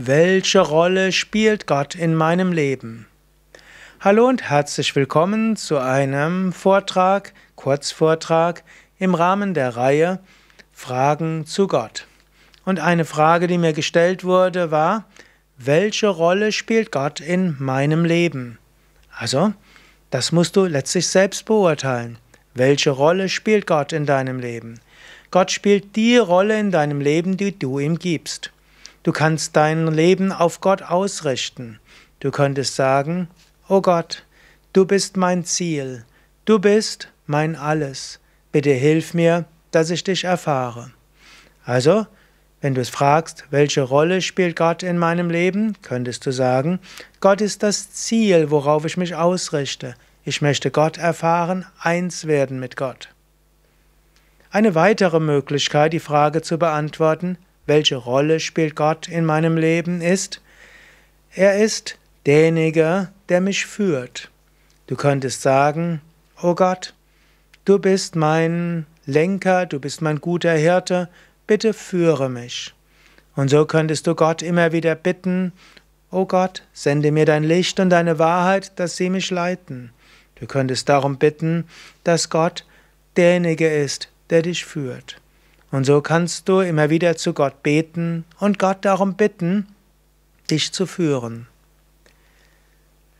Welche Rolle spielt Gott in meinem Leben? Hallo und herzlich willkommen zu einem Vortrag, Kurzvortrag im Rahmen der Reihe Fragen zu Gott. Und eine Frage, die mir gestellt wurde, war, welche Rolle spielt Gott in meinem Leben? Also, das musst du letztlich selbst beurteilen. Welche Rolle spielt Gott in deinem Leben? Gott spielt die Rolle in deinem Leben, die du ihm gibst. Du kannst dein Leben auf Gott ausrichten. Du könntest sagen, oh Gott, du bist mein Ziel, du bist mein Alles. Bitte hilf mir, dass ich dich erfahre. Also, wenn du es fragst, welche Rolle spielt Gott in meinem Leben, könntest du sagen, Gott ist das Ziel, worauf ich mich ausrichte. Ich möchte Gott erfahren, eins werden mit Gott. Eine weitere Möglichkeit, die Frage zu beantworten, welche Rolle spielt Gott in meinem Leben, ist, er ist derjenige, der mich führt. Du könntest sagen, oh Gott, du bist mein Lenker, du bist mein guter Hirte, bitte führe mich. Und so könntest du Gott immer wieder bitten, O oh Gott, sende mir dein Licht und deine Wahrheit, dass sie mich leiten. Du könntest darum bitten, dass Gott derjenige ist, der dich führt. Und so kannst du immer wieder zu Gott beten und Gott darum bitten, dich zu führen.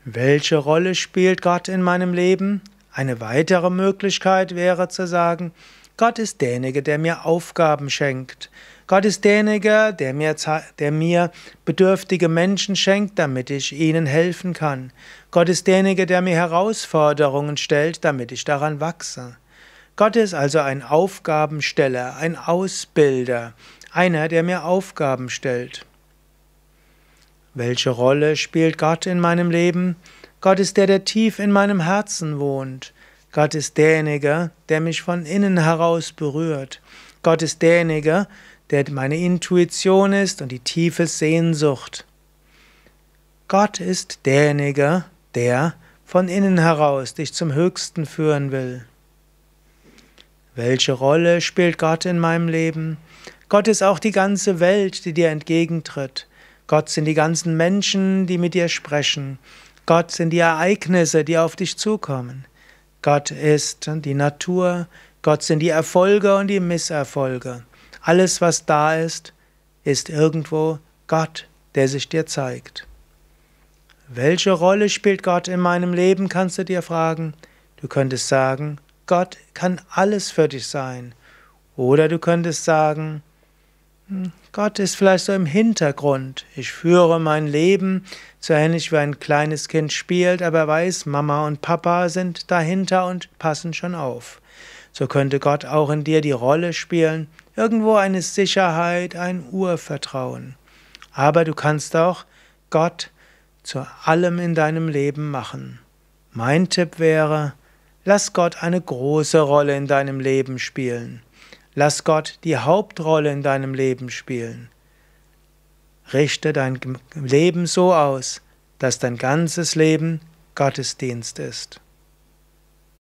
Welche Rolle spielt Gott in meinem Leben? Eine weitere Möglichkeit wäre zu sagen, Gott ist derjenige, der mir Aufgaben schenkt. Gott ist derjenige, der mir, der mir bedürftige Menschen schenkt, damit ich ihnen helfen kann. Gott ist derjenige, der mir Herausforderungen stellt, damit ich daran wachse. Gott ist also ein Aufgabensteller, ein Ausbilder, einer, der mir Aufgaben stellt. Welche Rolle spielt Gott in meinem Leben? Gott ist der, der tief in meinem Herzen wohnt. Gott ist derjenige, der mich von innen heraus berührt. Gott ist derjenige, der meine Intuition ist und die tiefe Sehnsucht. Gott ist derjenige, der von innen heraus dich zum Höchsten führen will. Welche Rolle spielt Gott in meinem Leben? Gott ist auch die ganze Welt, die dir entgegentritt. Gott sind die ganzen Menschen, die mit dir sprechen. Gott sind die Ereignisse, die auf dich zukommen. Gott ist die Natur. Gott sind die Erfolge und die Misserfolge. Alles, was da ist, ist irgendwo Gott, der sich dir zeigt. Welche Rolle spielt Gott in meinem Leben, kannst du dir fragen. Du könntest sagen, Gott kann alles für dich sein. Oder du könntest sagen, hm, Gott ist vielleicht so im Hintergrund. Ich führe mein Leben, so ähnlich wie ein kleines Kind spielt, aber weiß, Mama und Papa sind dahinter und passen schon auf. So könnte Gott auch in dir die Rolle spielen, irgendwo eine Sicherheit, ein Urvertrauen. Aber du kannst auch Gott zu allem in deinem Leben machen. Mein Tipp wäre, Lass Gott eine große Rolle in deinem Leben spielen. Lass Gott die Hauptrolle in deinem Leben spielen. Richte dein Leben so aus, dass dein ganzes Leben Gottesdienst ist.